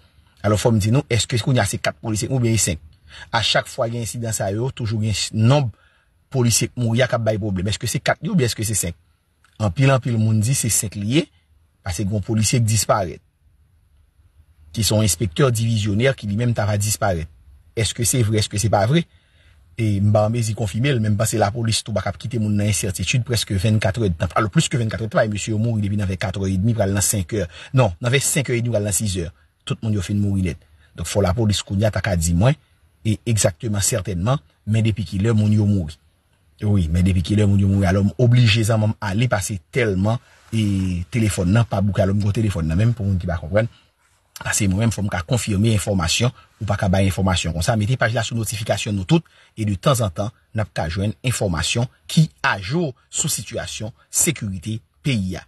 Alo fòm di nou, eske skou nyase 4 polisik mou, beye 5. A chak fwa gen insidans a yo, toujou gen nom polisik mou, yaka bay problem. Eske se 4 yon, beye eske se 5. An pil an pil moun di se 5 liye, pase yon polisik dispare. Ki son inspektor divizyoner ki li menm ta va dispare. Eske se vre, eske se pa vre? E mba mbezi konfime, mbe mba se la polis tou bak ap kite moun nan yon certitude preske 24 etan, alo plus ke 24 etan, mbe si yo mouri depi nan ve 4 et demi pral nan 5 er non, nan ve 5 et nou pral nan 6 er tout moun yo fin mouri net, donk fo la polis koun ya taka 10 mwen, e exacteman certainman, men depi ki lè moun yo mouri oui, men depi ki lè moun yo mouri alom oblige zan moun a li pase telman, e telefon nan pa bou kalom go telefon nan, mwen pou moun ki bak kompren Pase ah, mwem fom ka konfirme informasyon ou pa ka baye informasyon kon sa, meti pajla sou notifikasyon nou tout e di tan zan tan nap ka jwen informasyon ki ajo sou situasyon sekurite peyi ya.